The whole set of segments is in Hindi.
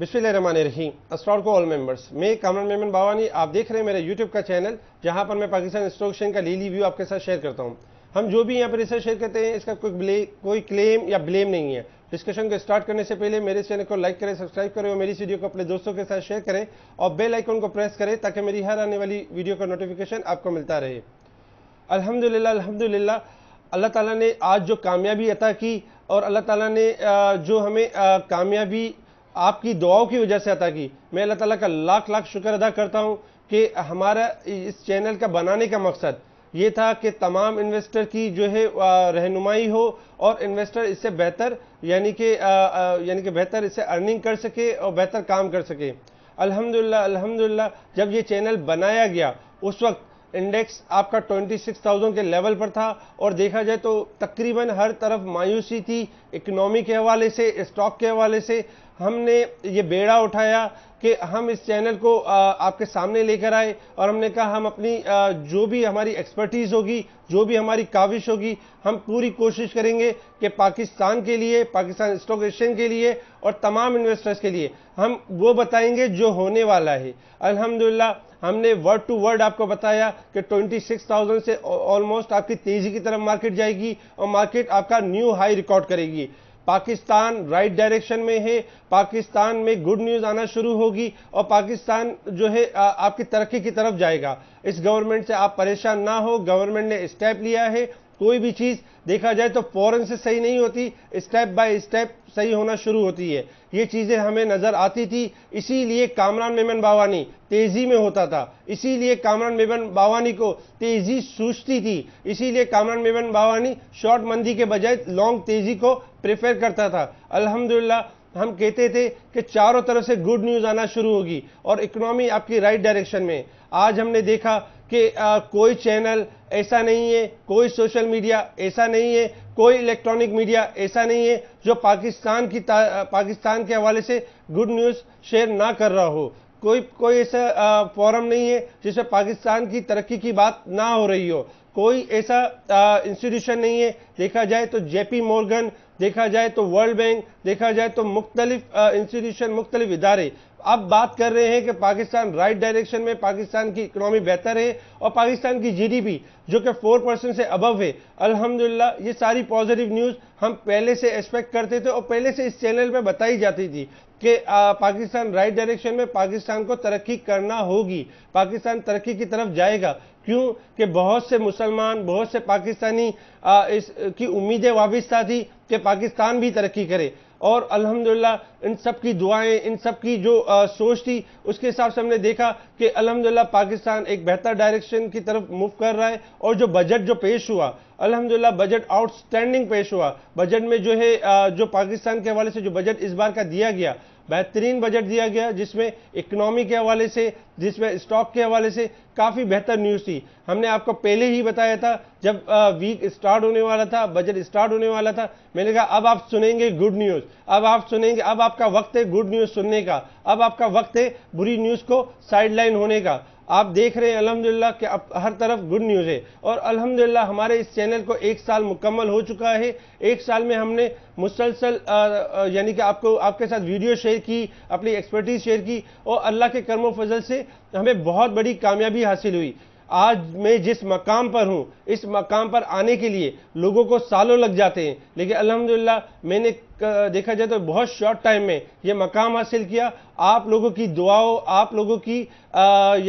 बिस्मिल्लाम अस्टॉल को ऑल मेंबर्स मैं कामरान मेमन बावानी आप देख रहे हैं मेरे यूट्यूब का चैनल जहां पर मैं पाकिस्तान स्टॉक एक्सचेंज का लीली व्यू आपके साथ शेयर करता हूं हम जो भी यहां पर रिसर्च शेयर करते हैं इसका कोई कोई क्लेम या ब्लेम नहीं है डिस्कशन को स्टार्ट करने से पहले मेरे चैनल को लाइक करें सब्सक्राइब करें और मेरी वीडियो को अपने दोस्तों के साथ शेयर करें और बेल आइकॉन को प्रेस करें ताकि मेरी हर आने वाली वीडियो का नोटिफिकेशन आपको मिलता रहे अलहमदिल्ला अलहमदिल्ला अल्लाह तला ने आज जो कामयाबी अता की और अल्लाह ताला ने जो हमें कामयाबी आपकी दुआओं की वजह से अता की मैं अल्लाह ताला का लाख लाख शुक्र अदा करता हूँ कि हमारा इस चैनल का बनाने का मकसद ये था कि तमाम इन्वेस्टर की जो है रहनुमाई हो और इन्वेस्टर इससे बेहतर यानी कि यानी कि बेहतर इससे अर्निंग कर सके और बेहतर काम कर सके अल्हम्दुलिल्लाह अल्हम्दुलिल्लाह जब ये चैनल बनाया गया उस वक्त इंडेक्स आपका 26,000 के लेवल पर था और देखा जाए तो तकरीबन हर तरफ मायूसी थी इकनॉमी के हवाले से स्टॉक के हवाले से हमने ये बेड़ा उठाया कि हम इस चैनल को आपके सामने लेकर आए और हमने कहा हम अपनी जो भी हमारी एक्सपर्टीज़ होगी जो भी हमारी काविश होगी हम पूरी कोशिश करेंगे कि पाकिस्तान के लिए पाकिस्तान स्टॉक एक्सचेंज के लिए और तमाम इन्वेस्टर्स के लिए हम वो बताएंगे जो होने वाला है अल्हम्दुलिल्लाह हमने वर्ड टू वर्ड आपको बताया कि 26,000 से ऑलमोस्ट आपकी तेज़ी की तरफ मार्केट जाएगी और मार्केट आपका न्यू हाई रिकॉर्ड करेगी पाकिस्तान राइट डायरेक्शन में है पाकिस्तान में गुड न्यूज़ आना शुरू होगी और पाकिस्तान जो है आ, आपकी तरक्की की तरफ जाएगा इस गवर्नमेंट से आप परेशान ना हो गवर्नमेंट ने स्टेप लिया है कोई भी चीज़ देखा जाए तो फ़ौरन से सही नहीं होती स्टेप बाय स्टेप सही होना शुरू होती है ये चीज़ें हमें नज़र आती थी इसीलिए कामरान मेमन बावानी तेज़ी में होता था इसीलिए कामरान मेमन बावानी को तेज़ी सूझती थी इसीलिए कामरान मेमन बावानी शॉर्ट मंदी के बजाय लॉन्ग तेज़ी को प्रेफर करता था अलहमदिल्ला हम कहते थे कि चारों तरफ से गुड न्यूज़ आना शुरू होगी और इकनॉमी आपकी राइट डायरेक्शन में आज हमने देखा कि आ, कोई चैनल ऐसा नहीं है कोई सोशल मीडिया ऐसा नहीं है कोई इलेक्ट्रॉनिक मीडिया ऐसा नहीं है जो पाकिस्तान की पाकिस्तान के हवाले से गुड न्यूज़ शेयर ना कर रहा हो कोई कोई ऐसा फॉरम नहीं है जिसमें पाकिस्तान की तरक्की की बात ना हो रही हो कोई ऐसा इंस्टीट्यूशन नहीं है देखा जाए तो जेपी मॉर्गन देखा जाए तो वर्ल्ड बैंक देखा जाए तो मुख्तलिफ इंस्टीट्यूशन मुख्तलिफ इदारे अब बात कर रहे हैं कि पाकिस्तान राइट डायरेक्शन में पाकिस्तान की इकोनॉमी बेहतर है और पाकिस्तान की जीडीपी जो कि 4 परसेंट से अबव है अल्हम्दुलिल्लाह ये सारी पॉजिटिव न्यूज़ हम पहले से एक्सपेक्ट करते थे और पहले से इस चैनल में बताई जाती थी कि पाकिस्तान राइट डायरेक्शन में पाकिस्तान को तरक्की करना होगी पाकिस्तान तरक्की की तरफ जाएगा क्यों कि बहुत से मुसलमान बहुत से पाकिस्तानी आ, इस की उम्मीदें वाबिस्ता थी कि पाकिस्तान भी तरक्की करे और अल्हम्दुलिल्लाह इन सब की दुआएं इन सब की जो आ, सोच थी उसके हिसाब से हमने देखा कि अल्हम्दुलिल्लाह पाकिस्तान एक बेहतर डायरेक्शन की तरफ मूव कर रहा है और जो बजट जो पेश हुआ अल्हम्दुलिल्लाह बजट आउटस्टैंडिंग पेश हुआ बजट में जो है आ, जो पाकिस्तान के हवाले से जो बजट इस बार का दिया गया बेहतरीन बजट दिया गया जिसमें इकोनॉमी के हवाले से जिसमें स्टॉक के हवाले से काफ़ी बेहतर न्यूज़ थी हमने आपको पहले ही बताया था जब वीक स्टार्ट होने वाला था बजट स्टार्ट होने वाला था मैंने कहा अब आप सुनेंगे गुड न्यूज़ अब आप सुनेंगे अब आपका वक्त है गुड न्यूज़ सुनने का अब आपका वक्त है बुरी न्यूज़ को साइडलाइन होने का आप देख रहे हैं अलहमदिल्ला कि अब हर तरफ गुड न्यूज़ है और अलहमदिल्ला हमारे इस चैनल को एक साल मुकम्मल हो चुका है एक साल में हमने मुसलसल यानी कि आपको आपके साथ वीडियो शेयर की अपनी एक्सपर्टीज़ शेयर की और अल्लाह के कर्म फजल से हमें बहुत बड़ी कामयाबी हासिल हुई आज मैं जिस मकाम पर हूँ इस मकाम पर आने के लिए लोगों को सालों लग जाते हैं लेकिन अल्हम्दुलिल्लाह मैंने देखा जाए तो बहुत शॉर्ट टाइम में ये मकाम हासिल किया आप लोगों की दुआओं आप लोगों की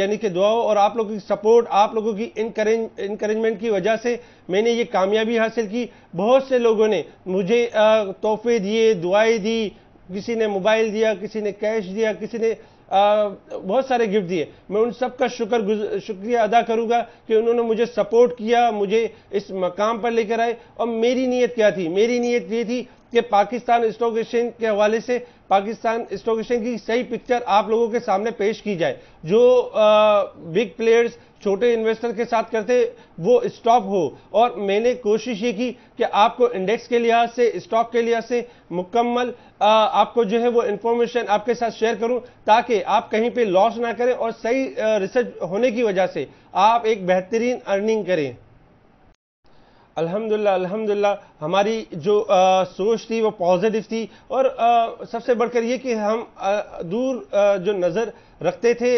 यानी कि दुआओं और आप लोगों की सपोर्ट आप लोगों की इनकरेज इनकरेजमेंट की वजह से मैंने ये कामयाबी हासिल की बहुत से लोगों ने मुझे तोहफे दिए दुआएँ दी किसी ने मोबाइल दिया किसी ने कैश दिया किसी ने बहुत सारे गिफ्ट दिए मैं उन सबका शुक्र शुक्रिया अदा करूँगा कि उन्होंने मुझे सपोर्ट किया मुझे इस मकाम पर लेकर आए और मेरी नीयत क्या थी मेरी नीयत ये थी कि पाकिस्तान स्टॉक एक्सचेंज के हवाले से पाकिस्तान स्टॉक एक्सचेंज की सही पिक्चर आप लोगों के सामने पेश की जाए जो बिग प्लेयर्स छोटे इन्वेस्टर के साथ करते वो स्टॉप हो और मैंने कोशिश ये की कि आपको इंडेक्स के लिहाज से स्टॉक के लिहाज से मुकम्मल आपको जो है वो इन्फॉर्मेशन आपके साथ शेयर करूं ताकि आप कहीं पे लॉस ना करें और सही रिसर्च होने की वजह से आप एक बेहतरीन अर्निंग करें अल्हम्दुलिल्लाह अल्हम्दुलिल्लाह हमारी जो आ, सोच थी वो पॉजिटिव थी और आ, सबसे बढ़कर ये कि हम आ, दूर आ, जो नज़र रखते थे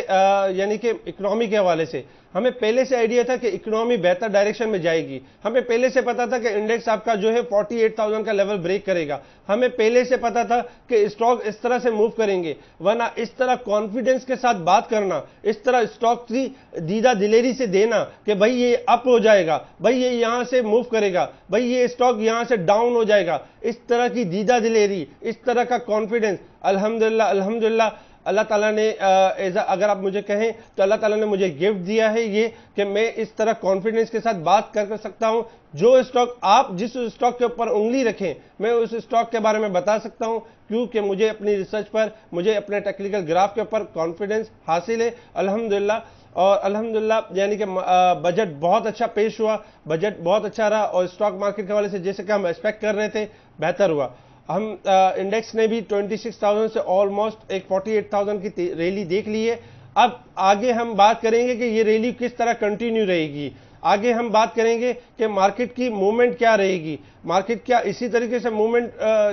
यानी कि इकोनॉमी के हवाले से हमें पहले से आइडिया था कि इकोनॉमी बेहतर डायरेक्शन में जाएगी हमें पहले से पता था कि इंडेक्स आपका जो है 48,000 का लेवल ब्रेक करेगा हमें पहले से पता था कि स्टॉक इस तरह से मूव करेंगे वरना इस तरह कॉन्फिडेंस के साथ बात करना इस तरह स्टॉक की दीदा दिलेरी से देना कि भाई ये अप हो जाएगा भाई ये यहाँ से मूव करेगा भाई ये स्टॉक यहाँ से डाउन हो जाएगा इस तरह की दीदा दिलेरी इस तरह का कॉन्फिडेंस अलहमदिल्ला अलहमदिल्ला अल्लाह ताला ने एजा अगर आप मुझे कहें तो अल्लाह ताला ने मुझे गिफ्ट दिया है ये कि मैं इस तरह कॉन्फिडेंस के साथ बात कर सकता हूँ जो स्टॉक आप जिस स्टॉक के ऊपर उंगली रखें मैं उस स्टॉक के बारे में बता सकता हूँ क्योंकि मुझे अपनी रिसर्च पर मुझे अपने टेक्निकल ग्राफ के ऊपर कॉन्फिडेंस हासिल है अलहमदिल्ला और अलहमदिल्ला यानी कि बजट बहुत अच्छा पेश हुआ बजट बहुत अच्छा रहा और स्टॉक मार्केट के हवाले से जैसे कि हम एक्सपेक्ट कर रहे थे बेहतर हुआ हम इंडेक्स ने भी 26,000 से ऑलमोस्ट एक 48,000 की रैली देख ली है अब आगे हम बात करेंगे कि ये रैली किस तरह कंटिन्यू रहेगी आगे हम बात करेंगे कि मार्केट की मूवमेंट क्या रहेगी मार्केट क्या इसी तरीके से मूवमेंट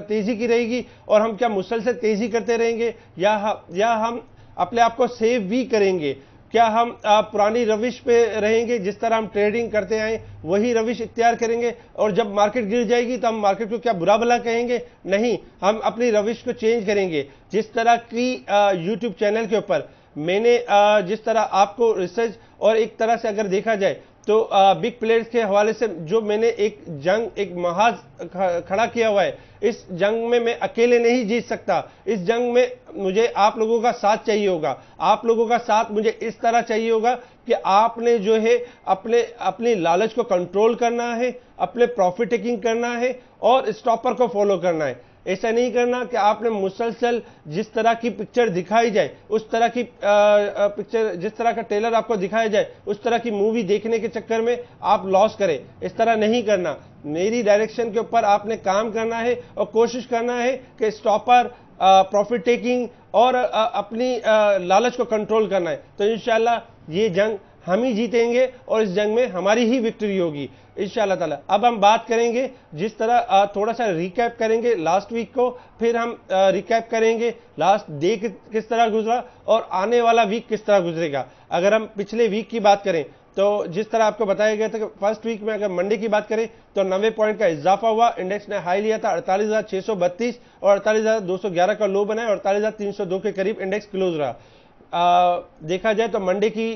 तेज़ी की रहेगी और हम क्या मुसलसल तेज़ी करते रहेंगे या या हम अपने आप को सेव भी करेंगे क्या हम पुरानी रविश पे रहेंगे जिस तरह हम ट्रेडिंग करते आए वही रविश इख्तियार करेंगे और जब मार्केट गिर जाएगी तो हम मार्केट को क्या बुरा भला कहेंगे नहीं हम अपनी रविश को चेंज करेंगे जिस तरह की यूट्यूब चैनल के ऊपर मैंने जिस तरह आपको रिसर्च और एक तरह से अगर देखा जाए तो बिग प्लेयर्स के हवाले से जो मैंने एक जंग एक महाज खड़ा किया हुआ है इस जंग में मैं अकेले नहीं जीत सकता इस जंग में मुझे आप लोगों का साथ चाहिए होगा आप लोगों का साथ मुझे इस तरह चाहिए होगा कि आपने जो है अपने अपनी लालच को कंट्रोल करना है अपने प्रॉफिट टेकिंग करना है और स्टॉपर को फॉलो करना है ऐसा नहीं करना कि आपने मुसलसल जिस तरह की पिक्चर दिखाई जाए उस तरह की पिक्चर जिस तरह का ट्रेलर आपको दिखाया जाए उस तरह की मूवी देखने के चक्कर में आप लॉस करें इस तरह नहीं करना मेरी डायरेक्शन के ऊपर आपने काम करना है और कोशिश करना है कि स्टॉपर प्रॉफिट टेकिंग और आ, अपनी आ, लालच को कंट्रोल करना है तो इन ये जंग हम ही जीतेंगे और इस जंग में हमारी ही विक्ट्री होगी इन ताला अब हम बात करेंगे जिस तरह थोड़ा सा रिकैप करेंगे लास्ट वीक को फिर हम रिकैप करेंगे लास्ट डे किस तरह गुजरा और आने वाला वीक किस तरह गुजरेगा अगर हम पिछले वीक की बात करें तो जिस तरह आपको बताया गया था कि फर्स्ट वीक में अगर मंडे की बात करें तो नब्बे पॉइंट का इजाफा हुआ इंडेक्स ने हाई लिया था अड़तालीस और अड़तालीस का लो बनाया अड़तालीस के करीब इंडेक्स क्लोज रहा देखा जाए तो मंडे की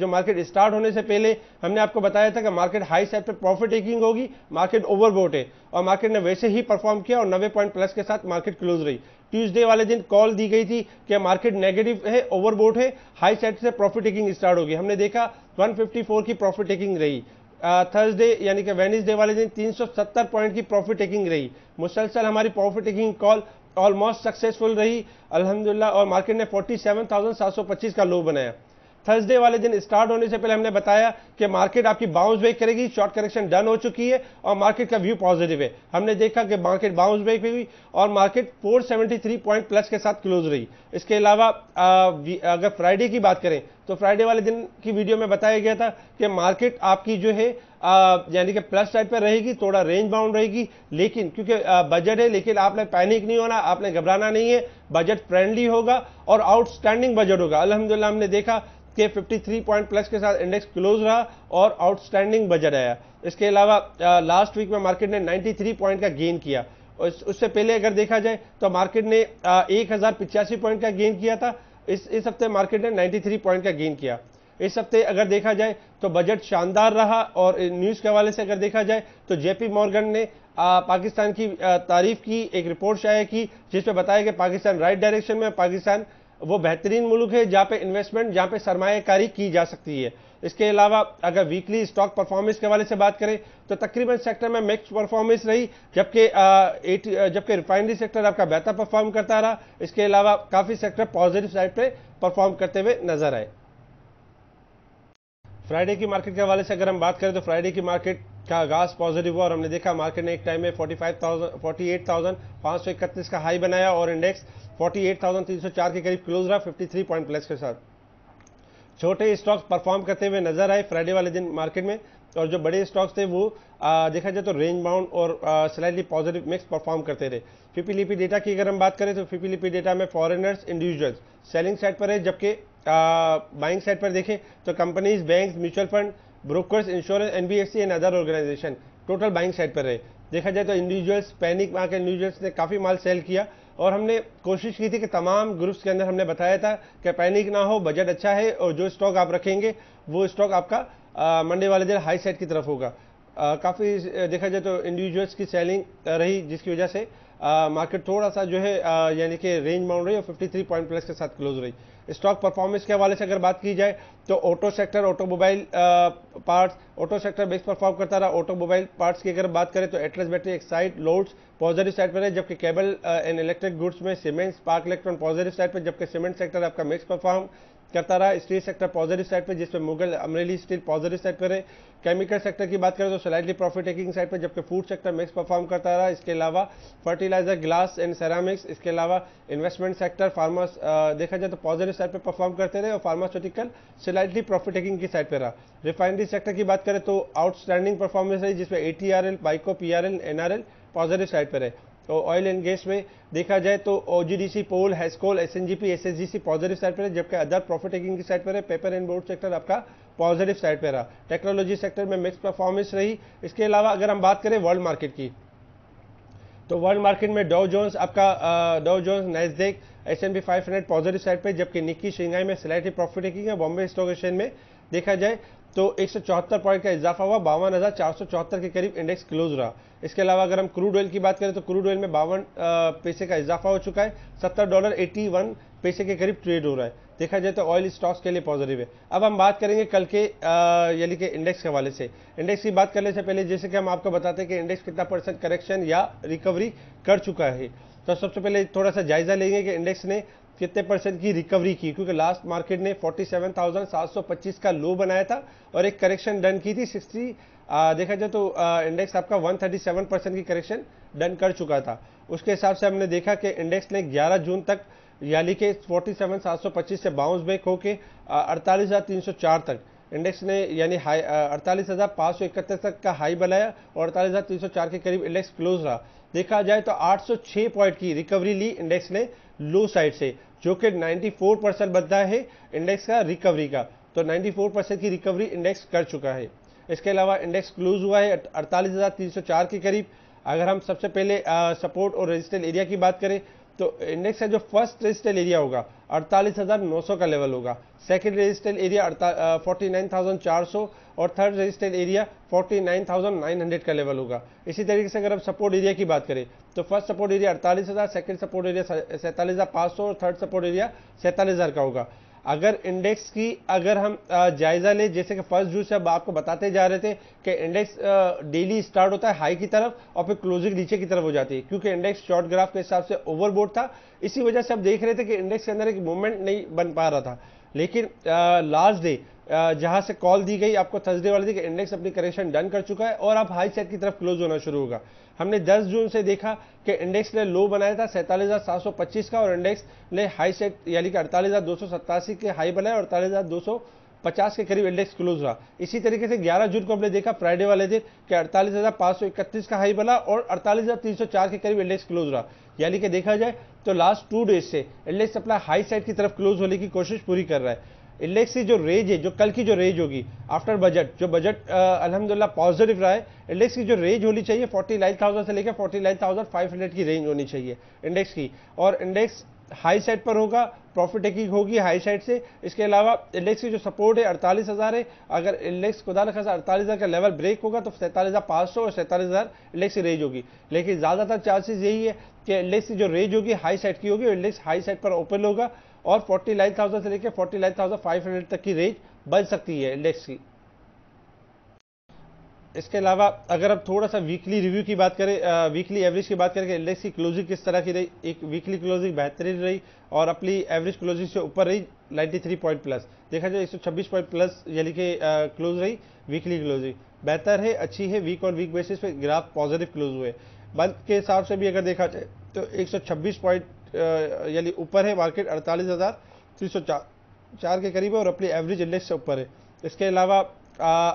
जो मार्केट स्टार्ट होने से पहले हमने आपको बताया था कि मार्केट हाई साइड पर प्रॉफिट टेकिंग होगी मार्केट ओवरबोट है और मार्केट ने वैसे ही परफॉर्म किया और नब्बे पॉइंट प्लस के साथ मार्केट क्लोज रही ट्यूसडे वाले दिन कॉल दी गई थी कि मार्केट नेगेटिव है ओवरबोट है हाई साइड से प्रॉफिट टेकिंग स्टार्ट होगी हमने देखा वन की प्रॉफिट टेकिंग रही थर्सडे यानी कि वेनिसडे वाले दिन 370 पॉइंट की प्रॉफिट टेकिंग रही मुसलसल हमारी profit taking call almost successful रही अल्हम्दुलिल्लाह और मार्केट ने 47,725 का लो बनाया थर्सडे वाले दिन स्टार्ट होने से पहले हमने बताया कि मार्केट आपकी बाउंस ब्रेक करेगी शॉर्ट करेक्शन डन हो चुकी है और मार्केट का व्यू पॉजिटिव है हमने देखा कि मार्केट बाउंस ब्रेक हुई और मार्केट 473 पॉइंट प्लस के साथ क्लोज रही इसके अलावा अगर फ्राइडे की बात करें तो फ्राइडे वाले दिन की वीडियो में बताया गया था कि मार्केट आपकी जो है यानी कि प्लस साइड पर रहेगी थोड़ा रेंज बाउंड रहेगी लेकिन क्योंकि बजट है लेकिन आपने पैनिक नहीं होना आपने घबराना नहीं है बजट फ्रेंडली होगा और आउटस्टैंडिंग बजट होगा अलहमदिल्ला हमने देखा कि 53 पॉइंट प्लस के साथ इंडेक्स क्लोज रहा और आउटस्टैंडिंग बजट आया इसके अलावा लास्ट वीक में मार्केट ने 93 पॉइंट का गेन किया उससे पहले अगर देखा जाए तो मार्केट ने एक पॉइंट का गेन किया था इस इस हफ्ते मार्केट ने 93 पॉइंट का गेन किया इस हफ्ते अगर देखा जाए तो बजट शानदार रहा और न्यूज़ के हवाले से अगर देखा जाए तो जेपी मॉर्गन ने आ, पाकिस्तान की तारीफ की एक रिपोर्ट शाया की जिसमें बताया कि पाकिस्तान राइट डायरेक्शन में पाकिस्तान वो बेहतरीन मुल्क है जहाँ पे इन्वेस्टमेंट जहाँ पे सरमाकारी की जा सकती है इसके अलावा अगर वीकली स्टॉक परफॉर्मेंस के हवाले से बात करें तो तकरीबन सेक्टर में मिक्स परफॉर्मेंस रही जबकि जबकि रिफाइनरी सेक्टर आपका बेहतर परफॉर्म करता रहा इसके अलावा काफ़ी सेक्टर पॉजिटिव साइड परफॉर्म करते हुए नजर आए फ्राइडे की मार्केट के हवाले से अगर हम बात करें तो फ्राइडे की मार्केट का आगाज पॉजिटिव हुआ और हमने देखा मार्केट ने एक टाइम में 45,000 48,531 का हाई बनाया और इंडेक्स 48,304 के करीब क्लोज रहा 53 पॉइंट प्लस के साथ छोटे स्टॉक्स परफॉर्म करते हुए नजर आए फ्राइडे वाले दिन मार्केट में और जो बड़े स्टॉक्स थे वो आ, देखा जाए तो रेंज बाउंड और स्लाइडली पॉजिटिव मिक्स परफॉर्म करते रहे पीपीलीपी डेटा की अगर हम बात करें तो पीपीलीपी डेटा में फॉरेनर्स इंडिविजुअल्स सेलिंग साइड पर है जबकि बाइंग साइड पर देखें तो companies bank mutual fund brokers insurance NBFC and other organisation total buying side पर रहे देखा जाए तो इंडिविजुअल्स पैनिक वहाँ के इंडिविजुअल्स ने काफ़ी माल सेल किया और हमने कोशिश की थी कि तमाम ग्रुप्स के अंदर हमने बताया था कि पैनिक ना हो बजट अच्छा है और जो स्टॉक आप रखेंगे वो स्टॉक आपका मंडे वाले दिन हाई साइड की तरफ होगा काफ़ी देखा जाए तो इंडिविजुअल्स की सेलिंग रही जिसकी वजह से मार्केट थोड़ा सा जो है यानी कि रेंज माउंड रही और 53 पॉइंट प्लस के साथ क्लोज रही स्टॉक परफॉर्मेंस के हवाले से अगर बात की जाए तो auto sector automobile parts auto sector best perform करता रहा ऑटोमोबाइल पार्ट्स की अगर बात करें तो Atlas battery Exide Loads positive side पर रहे जबकि केबल एंड इलेक्ट्रिक गुड्स में Siemens Pak Elektron positive side पर जबकि सीमेंट सेक्टर आपका मिक्स परफॉर्म करता रहा स्टील सेक्टर पॉजिटिव साइड पे जिसमें Mughal Amreli steel positive side पर है केमिकल सेक्टर की बात करें तो स्लाइटली प्रॉफिट टेकिंग साइड पर जबकि फूड सेक्टर मिक्स परफॉर्म करता रहा इसके अलावा फर्टिलाइजर ग्लास एंड सेरामिक्स इसके अलावा इन्वेस्टमेंट सेक्टर फार्मा देखा जाए तो पॉजिटिव साइड पर परफॉर्म करते रहे और फार्मास्यूटिकल स्लाइटली प्रॉफिट टेकिंग की साइड पर रहा रिफाइनरी सेक्टर की बात करें तो आउटस्टैंडिंग परफॉर्मेंस रही जिसमें A T R L Byco P R L N R L positive side पर है तो ऑयल एंड गैस में देखा जाए तो OGDC POL Hascol SNGP SSGC positive side पर है जबकि अदर प्रॉफिट टेकिंग की साइड पर है पेपर एंड बोर्ड सेक्टर आपका पॉजिटिव साइड पर रहा टेक्नोलॉजी सेक्टर में मिक्स परफॉर्मेंस रही इसके अलावा अगर हम बात करें वर्ल्ड मार्केट की तो वर्ल्ड मार्केट में डाउ जोन्स आपका Dow Jones Nasdaq S N five hundred positive side पर जबकि निक्की शिंगाई में सिलेटिव प्रॉफिट टेकिंग है बॉम्बे स्टॉक एक्सचेंज में देखा जाए तो एक पॉइंट का इजाफा हुआ बावन हज़ार चार सौ चौहत्तर के करीब इंडेक्स क्लोज रहा इसके अलावा अगर हम क्रूड ऑयल की बात करें तो क्रूड ऑयल में बावन पैसे का इजाफा हो चुका है सत्तर डॉलर एटी वन पैसे के करीब ट्रेड हो रहा है देखा जाए तो ऑयल स्टॉक्स के लिए पॉजिटिव है अब हम बात करेंगे कल के यानी कि इंडेक्स के हवाले से इंडेक्स की बात करने से पहले जैसे कि हम आपको बताते हैं कि इंडेक्स कितना परसेंट करेक्शन या रिकवरी कर चुका है तो सबसे पहले थोड़ा सा जायजा लेंगे कि इंडेक्स ने कितने परसेंट की रिकवरी की क्योंकि लास्ट मार्केट ने 47,725 का लो बनाया था और एक करेक्शन डन की थी 60 आ, देखा जाए तो इंडेक्स आपका 137 परसेंट की करेक्शन डन कर चुका था उसके हिसाब से हमने देखा कि इंडेक्स ने 11 जून तक यानी कि 47,725 से बाउंस बैक होके अड़तालीस तक इंडेक्स ने यानी हाई अड़तालीस तक का हाई बनाया और अड़तालीस के करीब इंडेक्स क्लोज रहा देखा जाए तो 806 पॉइंट की रिकवरी ली इंडेक्स ने लो साइड से जो कि 94 परसेंट बदला है इंडेक्स का रिकवरी का तो 94 परसेंट की रिकवरी इंडेक्स कर चुका है इसके अलावा इंडेक्स क्लोज हुआ है 48,304 के करीब अगर हम सबसे पहले सपोर्ट और रजिस्टेड एरिया की बात करें तो इंडेक्स का जो फर्स्ट रजिस्टेड एरिया होगा 48,900 का लेवल होगा second resisted area forty nine thousand चार सौ और third resisted area forty nine thousand nine hundred का लेवल होगा इसी तरीके से अगर आप सपोर्ट एरिया की बात करें तो फर्स्ट सपोर्ट एरिया अड़तालीस हज़ार सेकेंड सपोर्ट एरिया सैंतालीस हज़ार पाँच सौ और थर्ड सपोर्ट एरिया सैंतालीस हज़ार का होगा अगर इंडेक्स की अगर हम जायज़ा लें जैसे कि फर्स्ट जून से अब आपको बताते जा रहे थे कि इंडेक्स डेली स्टार्ट होता है हाई की तरफ और फिर क्लोजिंग नीचे की तरफ हो जाती है क्योंकि इंडेक्स शॉर्ट ग्राफ के हिसाब से ओवरबोर्ड था इसी वजह से आप देख रहे थे कि इंडेक्स के अंदर एक मूवमेंट नहीं बन पा रहा था लेकिन लास्ट डे जहां से कॉल दी गई आपको थर्सडे वाले दिन इंडेक्स अपनी करेक्शन डन कर चुका है और आप हाई सेट की तरफ क्लोज होना शुरू होगा हमने 10 जून से देखा कि इंडेक्स ने लो बनाया था सैंतालीस का और इंडेक्स ने हाई सेट यानी कि अड़तालीस के हाई बनाया और अड़तालीस 50 के करीब इंडेक्स क्लोज रहा इसी तरीके से 11 जून को हमने देखा फ्राइडे वाले दिन कि अड़तालीस का हाई बना और 48,304 के करीब इंडेक्स क्लोज रहा यानी कि देखा जाए तो लास्ट टू डेज से इंडेक्स अपना हाई साइड की तरफ क्लोज होने की कोशिश पूरी कर रहा है इंडेक्स की जो रेंज है जो कल की जो रेंज होगी आफ्टर बजट जो बजट अलहमदिल्ला पॉजिटिव रहा है इंडेक्स की जो रेंज होनी चाहिए 49,000 से लेकर 49,500 की रेंज होनी चाहिए इंडेक्स की और इंडेक्स हाई साइड पर होगा प्रॉफिट टेकिंग होगी हाई साइड से इसके अलावा इंडेक्स की जो सपोर्ट है अड़तालीस हज़ार है अगर इंडेक्स खुदा खासा अड़तालीस हज़ार का लेवल ब्रेक होगा तो सैंतालीस हज़ार पाँच सौ और सैंतालीस हज़ार इंडेक्स की रेंज होगी लेकिन ज़्यादातर चांसेस यही है कि इंडेक्स की जो रेंज होगी हाई साइड की होगी इंडेक्स हाई साइड पर ओपन होगा और 49,000 से लेकर 49,500 तक की रेंज बन सकती है इंडेक्स की इसके अलावा अगर आप थोड़ा सा वीकली रिव्यू की बात करें वीकली एवरेज की बात करें कि इंडेक्स की क्लोजिंग किस तरह की रही एक वीकली क्लोजिंग बेहतरीन रही और अपनी एवरेज क्लोजिंग से ऊपर रही 93 पॉइंट प्लस देखा जाए 126 पॉइंट प्लस यानी कि क्लोज रही वीकली क्लोजिंग बेहतर है अच्छी है वीक और वीक बेसिस पे ग्राफ पॉजिटिव क्लोज हुए मंथ के हिसाब से भी अगर देखा जाए तो एक पॉइंट यानी ऊपर है मार्केट अड़तालीस हज़ार तीन सौ चार के करीब है और अपनी एवरेज इंडेक्स से ऊपर है इसके अलावा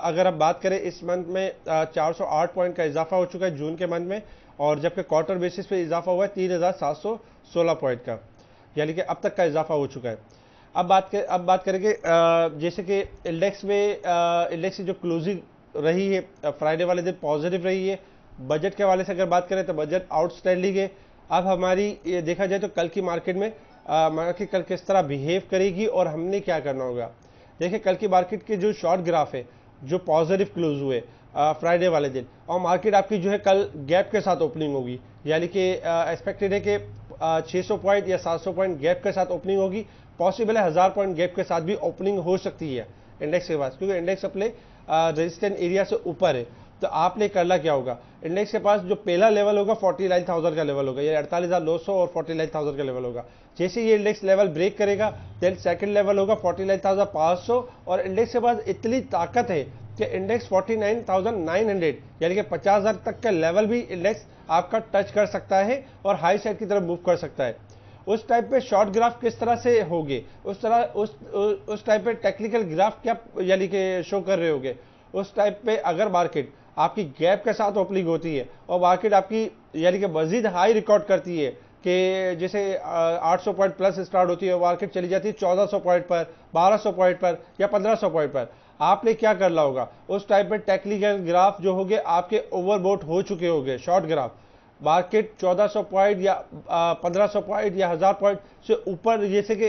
अगर आप बात करें इस मंथ में चार सौ आठ पॉइंट का इजाफा हो चुका है जून के मंथ में और जबकि क्वार्टर बेसिस पे इजाफा हुआ है तीन हज़ार सात सौ सोलह पॉइंट का यानी कि अब तक का इजाफा हो चुका है अब बात कर अब बात करेंगे जैसे कि इंडेक्स में इंडेक्स की जो क्लोजिंग रही है फ्राइडे वाले दिन पॉजिटिव रही है बजट के हवाले से अगर बात करें तो बजट आउटस्टैंडिंग है अब हमारी ये देखा जाए तो कल की मार्केट में मार्केट कल किस तरह बिहेव करेगी और हमने क्या करना होगा देखिए कल की मार्केट के जो शॉर्ट ग्राफ है जो पॉजिटिव क्लोज हुए फ्राइडे वाले दिन और मार्केट आपकी जो है कल गैप के साथ ओपनिंग होगी यानी कि एक्सपेक्टेड है कि 600 पॉइंट या 700 पॉइंट गैप के साथ ओपनिंग होगी पॉसिबल है हज़ार पॉइंट गैप के साथ भी ओपनिंग हो सकती है इंडेक्स के पास क्योंकि इंडेक्स अपने रेजिस्टेंट एरिया से ऊपर है तो आपने करना क्या होगा इंडेक्स के पास जो पहला लेवल होगा फोर्टी नाइन थाउजेंड का लेवल होगा ये अड़तालीस हज़ार नौ सौ और फोर्टी नाइन थाउजेंड का लेवल होगा जैसे ये इंडेक्स लेवल ब्रेक करेगा देन सेकंड लेवल होगा फोर्टी नाइन थाउजेंड पाँच सौ और इंडेक्स के पास इतनी ताकत है कि index forty nine thousand nine hundred यानी कि पचास हज़ार तक का लेवल भी इंडेक्स आपका टच कर सकता है और हाई साइड की तरफ मूव कर सकता है उस टाइप पे शॉर्ट ग्राफ किस तरह से होगे उस तरह उस उस टाइप पे टेक्निकल ग्राफ क्या यानी कि शो कर रहे होगे उस टाइप पे अगर मार्केट आपकी गैप के साथ ओपनिंग होती है और मार्केट आपकी यानी कि मजीद हाई रिकॉर्ड करती है कि जैसे 800 पॉइंट प्लस स्टार्ट होती है मार्केट चली जाती है 1400 पॉइंट पर 1200 पॉइंट पर या 1500 पॉइंट पर आपने क्या करना होगा उस टाइप में टेक्निकल ग्राफ जो होंगे आपके ओवरबोट हो चुके होंगे शॉर्ट ग्राफ मार्केट 1400 पॉइंट या 1500 पॉइंट या हज़ार पॉइंट से ऊपर जैसे कि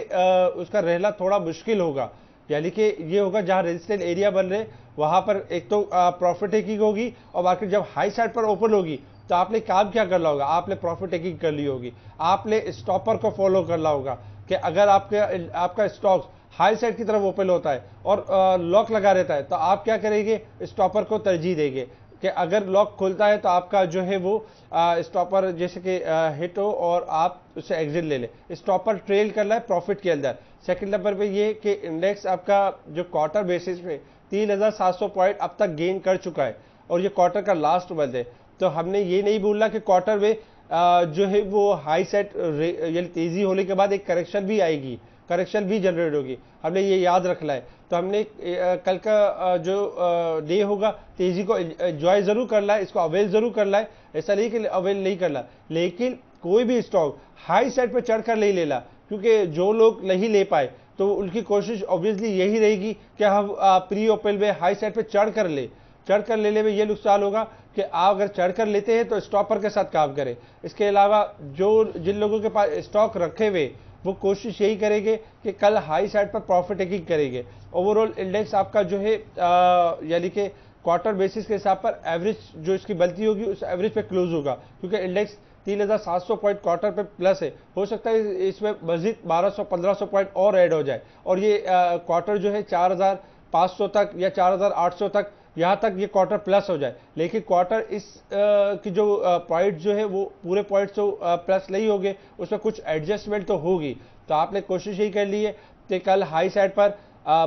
उसका रहना थोड़ा मुश्किल होगा यानी कि ये होगा जहाँ रेजिस्टेंट एरिया बन रहे वहाँ पर एक तो प्रॉफिट टेकिंग होगी और मार्केट जब हाई साइड पर ओपन होगी तो आपने काम क्या कर ला होगा आपने प्रॉफिट टेकिंग कर ली होगी आपने स्टॉपर को फॉलो कर ला होगा कि अगर आपके आपका स्टॉक्स हाई साइड की तरफ ओपन होता है और लॉक लगा रहता है तो आप क्या करेंगे स्टॉपर को तरजीह देंगे कि अगर लॉक खुलता है तो आपका जो है वो स्टॉपर जैसे कि हिट हो और आप उससे एग्जिट ले लें स्टॉपर ट्रेल रहा है प्रॉफिट के अंदर सेकंड नंबर पे ये कि इंडेक्स आपका जो क्वार्टर बेसिस पे 3700 पॉइंट अब तक गेन कर चुका है और ये क्वार्टर का लास्ट वर्ल्ड है तो हमने ये नहीं भूलना कि क्वार्टर में जो है वो हाई सेट यानी तेज़ी होने के बाद एक करेक्शन भी आएगी करेक्शन भी जनरेट होगी हमने ये याद रखना है तो हमने कल का जो डे होगा तेज़ी को एंजॉय ज़रूर करना है इसको अवेल ज़रूर करना है ऐसा नहीं कि अवेल नहीं करना लेकिन कोई भी स्टॉक हाई साइड पर चढ़ कर नहीं लेना क्योंकि जो लोग नहीं ले पाए तो उनकी कोशिश ऑब्वियसली यही रहेगी कि हम प्री ओपन में हाई साइड पे चढ़ कर ले चढ़ कर लेने में ये नुकसान होगा कि आप अगर चढ़ कर लेते हैं तो स्टॉपर के साथ काम करें इसके अलावा जो जिन लोगों के पास स्टॉक रखे हुए वो कोशिश यही करेंगे कि कल हाई साइड पर प्रॉफिट टेकिंग करेंगे ओवरऑल इंडेक्स आपका जो है यानी कि क्वार्टर बेसिस के हिसाब पर एवरेज जो इसकी बलती होगी उस एवरेज पे क्लोज होगा क्योंकि इंडेक्स तीन हज़ार सात सौ पॉइंट क्वार्टर पे प्लस है हो सकता है इसमें मजीद बारह सौ पंद्रह सौ पॉइंट और ऐड हो जाए और ये क्वार्टर जो है चार हज़ार पाँच सौ तक या चार हज़ार आठ सौ तक यहाँ तक ये क्वार्टर प्लस हो जाए लेकिन क्वार्टर इस आ, की जो पॉइंट जो है वो पूरे पॉइंट से प्लस नहीं होंगे उसमें कुछ एडजस्टमेंट तो होगी तो आपने कोशिश यही कर ली है कि कल हाई साइड पर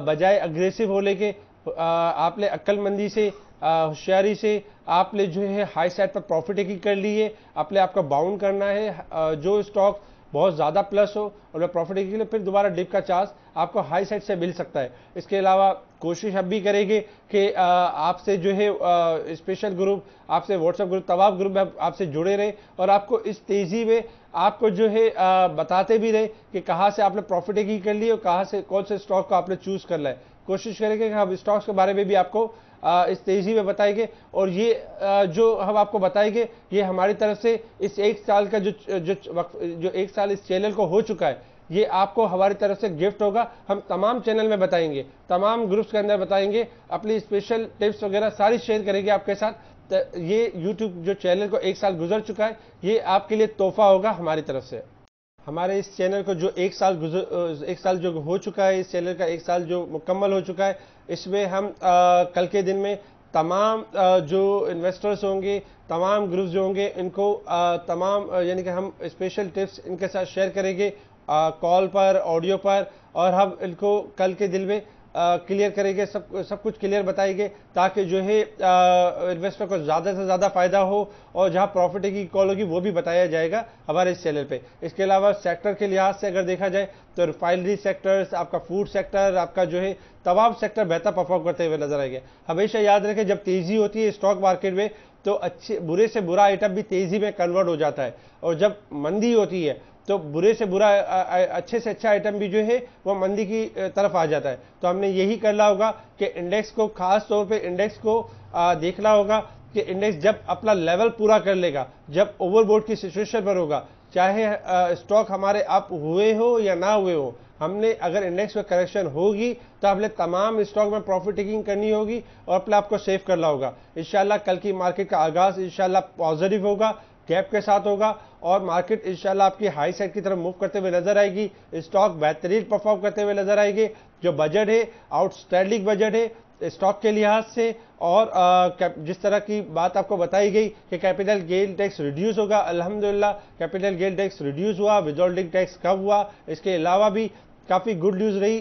बजाय अग्रेसिव होने के आपने अक्लमंदी से होशियारी से आपने जो है हाई साइड पर प्रॉफिट टेकिंग कर ली है आपने आपका बाउंड करना है जो स्टॉक बहुत ज़्यादा प्लस हो और प्रॉफिट टेकिंग लिए फिर दोबारा डिप का चांस आपको हाई साइड से मिल सकता है इसके अलावा कोशिश हम भी करेंगे कि आपसे जो है स्पेशल ग्रुप आपसे व्हाट्सएप ग्रुप तमाम ग्रुप में आपसे जुड़े रहें और आपको इस तेज़ी में आपको जो है बताते भी रहे कि कहाँ से आपने प्रॉफिट टेकिंग कर ली और कहाँ से कौन से स्टॉक को आपने चूज़ कर है कोशिश करेंगे कि हम स्टॉक्स के बारे में भी आपको इस तेज़ी में बताएंगे और ये जो हम आपको बताएंगे ये हमारी तरफ से इस एक साल का जो जो जो एक साल इस चैनल को हो चुका है ये आपको हमारी तरफ से गिफ्ट होगा हम तमाम चैनल में बताएंगे तमाम ग्रुप्स के अंदर बताएंगे अपनी स्पेशल टिप्स वगैरह सारी शेयर करेंगे आपके साथ ये यूट्यूब जो चैनल को एक साल गुजर चुका है ये आपके लिए तोहफा होगा हमारी तरफ से हमारे इस चैनल को जो एक साल गुजर एक साल जो हो चुका है इस चैनल का एक साल जो मुकम्मल हो चुका है इसमें हम आ, कल के दिन में तमाम आ, जो इन्वेस्टर्स होंगे तमाम ग्रुप्स जो होंगे इनको आ, तमाम यानी कि हम स्पेशल टिप्स इनके साथ शेयर करेंगे कॉल पर ऑडियो पर और हम इनको कल के दिन में क्लियर करेंगे सब सब कुछ क्लियर बताएंगे ताकि जो है इन्वेस्टर को ज़्यादा से ज़्यादा फ़ायदा हो और जहाँ प्रॉफिट की कॉल होगी वो भी बताया जाएगा हमारे इस चैनल पे इसके अलावा सेक्टर के लिहाज से अगर देखा जाए तो रिफाइनरी सेक्टर्स आपका फूड सेक्टर आपका जो है तमाम सेक्टर बेहतर परफॉर्म करते हुए नजर आएंगे हमेशा याद रखें जब तेज़ी होती है स्टॉक मार्केट में तो अच्छे बुरे से बुरा आइटम भी तेज़ी में कन्वर्ट हो जाता है और जब मंदी होती है तो बुरे से बुरा अच्छे से अच्छा आइटम भी जो है वो मंदी की तरफ आ जाता है तो हमने यही कर ला होगा कि इंडेक्स को खास तौर पे इंडेक्स को देखना होगा कि इंडेक्स जब अपना लेवल पूरा कर लेगा जब ओवरबोर्ड की सिचुएशन पर होगा चाहे स्टॉक हमारे अप हुए हो या ना हुए हो हमने अगर इंडेक्स में करेक्शन होगी तो हमने तमाम स्टॉक में प्रॉफिट टेकिंग करनी होगी और अपने आपको सेव ला होगा इंशाल्लाह कल की मार्केट का आगाज इंशाल्लाह पॉजिटिव होगा गैप के साथ होगा और मार्केट इंशाल्लाह आपकी हाई साइड की तरफ मूव करते हुए नजर आएगी स्टॉक बेहतरीन परफॉर्म करते हुए नजर आएगी जो बजट है आउटस्टैंडिंग बजट है स्टॉक के लिहाज से और आ, जिस तरह की बात आपको बताई गई कि कैपिटल गेन टैक्स रिड्यूस होगा अल्हम्दुलिल्लाह कैपिटल गेन टैक्स रिड्यूस हुआ विजोल्डिंग टैक्स कम हुआ इसके अलावा भी काफ़ी गुड न्यूज़ रही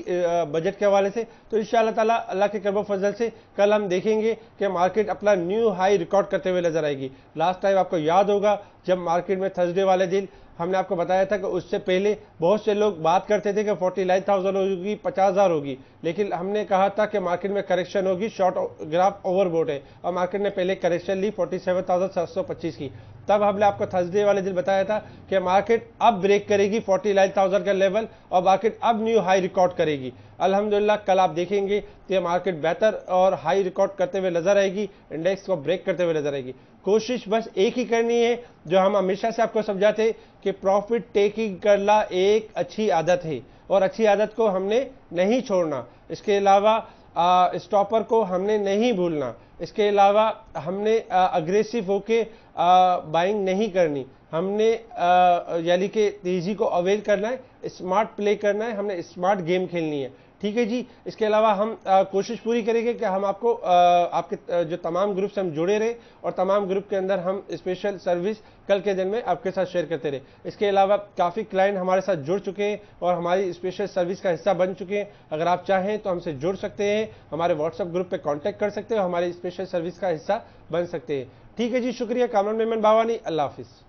बजट के हवाले से तो इन ताला अल्लाह के करब फजल से कल हम देखेंगे कि मार्केट अपना न्यू हाई रिकॉर्ड करते हुए नजर आएगी लास्ट टाइम आपको याद होगा जब मार्केट में थर्सडे वाले दिन हमने आपको बताया था कि उससे पहले बहुत से लोग बात करते थे कि फोर्टी नाइन थाउजेंड होगी पचास हज़ार होगी लेकिन हमने कहा था कि मार्केट में करेक्शन होगी शॉर्ट ग्राफ ओवरबोट है और मार्केट ने पहले करेक्शन ली फोर्टी सेवन थाउजेंड सात सौ पच्चीस की तब हमने आपको थर्सडे वाले दिन बताया था कि मार्केट अब ब्रेक करेगी फोर्टी नाइन थाउजेंड का लेवल और मार्केट अब न्यू हाई रिकॉर्ड करेगी अलहमदिल्ला कल आप देखेंगे तो ये मार्केट बेहतर और हाई रिकॉर्ड करते हुए नजर आएगी इंडेक्स को ब्रेक करते हुए नजर आएगी कोशिश बस एक ही करनी है जो हम हमेशा से आपको समझाते कि प्रॉफिट टेकिंग करना एक अच्छी आदत है और अच्छी आदत को हमने नहीं छोड़ना इसके अलावा स्टॉपर को हमने नहीं भूलना इसके अलावा हमने अग्रेसिव होके बाइंग नहीं करनी हमने यानी कि तेजी को अवेल करना है स्मार्ट प्ले करना है हमने स्मार्ट गेम खेलनी है ठीक है जी इसके अलावा हम आ, कोशिश पूरी करेंगे कि हम आपको आ, आपके जो तमाम ग्रुप से हम जुड़े रहे और तमाम ग्रुप के अंदर हम स्पेशल सर्विस कल के दिन में आपके साथ शेयर करते रहे इसके अलावा काफ़ी क्लाइंट हमारे साथ जुड़ चुके हैं और हमारी स्पेशल सर्विस का हिस्सा बन चुके हैं अगर आप चाहें तो हमसे जुड़ सकते हैं हमारे व्हाट्सएप ग्रुप पर कॉन्टैक्ट कर सकते हैं हमारी स्पेशल सर्विस का हिस्सा बन सकते हैं ठीक है जी शुक्रिया कामरान मेमन बावानी अल्लाह हाफिज़